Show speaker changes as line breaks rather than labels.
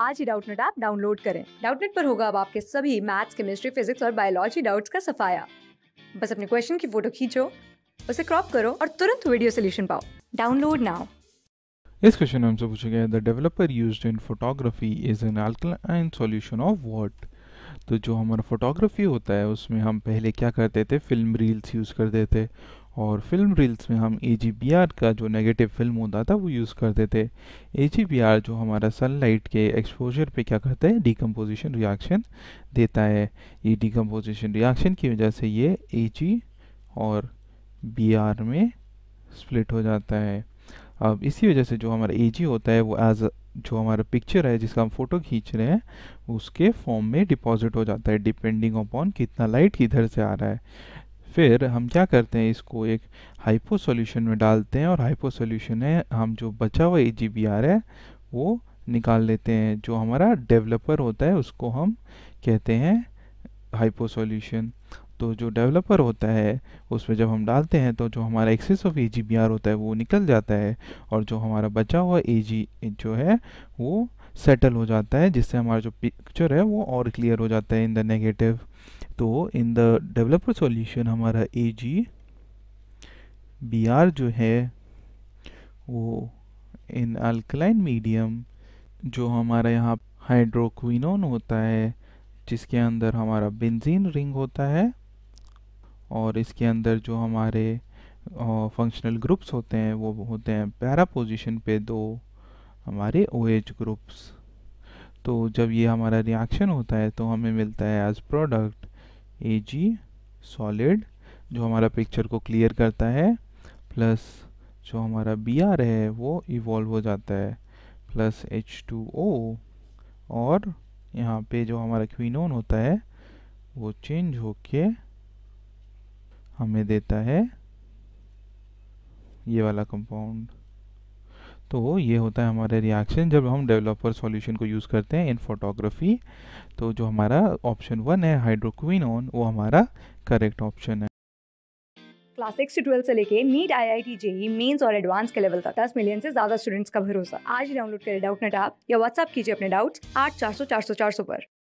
आज ही Doubtnut app download करें डाउटनेट पर होगा अब आपके सभी मैथ्स केमिस्ट्री फिजिक्स और बायोलॉजी डाउट्स का सफाया बस अपने क्वेश्चन की फोटो खींचो उसे क्रॉप करो और तुरंत वीडियो सोल्यूशन पाओ डाउनलोड नाउ
इस क्वेश्चन में हमसे पूछा गया the developer used in photography is an alkaline solution of what तो जो हमारा फोटोग्राफी होता है उसमें हम पहले क्या करते थे फिल्म रील्स यूज़ करते थे और फिल्म रील्स में हम ए का जो नेगेटिव फिल्म होता था वो यूज़ करते थे ए जो हमारा सनलाइट के एक्सपोजर पे क्या करता है डिकम्पोजिशन रिएक्शन देता है ये डिकम्पोजिशन रिएक्शन की वजह से ये ए और बी में स्प्लिट हो जाता है अब इसी वजह से जो हमारा ए होता है वो एज जो हमारा पिक्चर है जिसका हम फोटो खींच रहे हैं उसके फॉर्म में डिपॉजिट हो जाता है डिपेंडिंग अपॉन कितना लाइट किधर से आ रहा है फिर हम क्या करते हैं इसको एक हाइपो सॉल्यूशन में डालते हैं और हाइपो सॉल्यूशन है हम जो बचा हुआ ए जी है वो निकाल लेते हैं जो हमारा डेवलपर होता है उसको हम कहते हैं हाइपो सॉल्यूशन तो जो डेवलपर होता है उसमें जब हम डालते हैं तो जो हमारा एक्सेस ऑफ ए होता है वो निकल जाता है और जो हमारा बचा हुआ ए जो है वो सेटल हो जाता है जिससे हमारा जो पिक्चर है वो और क्लियर हो जाता है इन द नेगेटिव तो इन द डेवलपर सॉल्यूशन हमारा ए जी बी आर जो है वो इन अल्कलाइन मीडियम जो हमारा यहाँ हाइड्रोक्विनोन होता है जिसके अंदर हमारा बेंजीन रिंग होता है और इसके अंदर जो हमारे फंक्शनल ग्रुप्स होते हैं वो होते हैं पैरा पोजीशन पे दो हमारे ओ OH ग्रुप्स तो जब ये हमारा रिएक्शन होता है तो हमें मिलता है as product A G solid जो हमारा पिक्चर को क्लियर करता है प्लस जो हमारा बी आर है वो इवॉल्व हो जाता है प्लस एच टू ओ और यहाँ पे जो हमारा क्विनोन होता है वो चेंज होके हमें देता है ये वाला कंपाउंड तो ये होता है हमारा रिएक्शन जब हम डेवलपर सॉल्यूशन को यूज़ करते हैं इन फोटोग्राफी तो जो हमारा ऑप्शन वन है हाइड्रोक्विन वो हमारा करेक्ट ऑप्शन है
क्लास सिक्स से ट्वेल्थ से लेके NEET I I T JEE mains और एडवांस के लेवल तक दस मिलियन से ज्यादा स्टूडेंट्स का भरोसा आज डाउनलोड करें डाउट नेट आप या व्हाट्सअप कीजिए अपने डाउट्स आठ चार सौ चार सौ चार सौ पर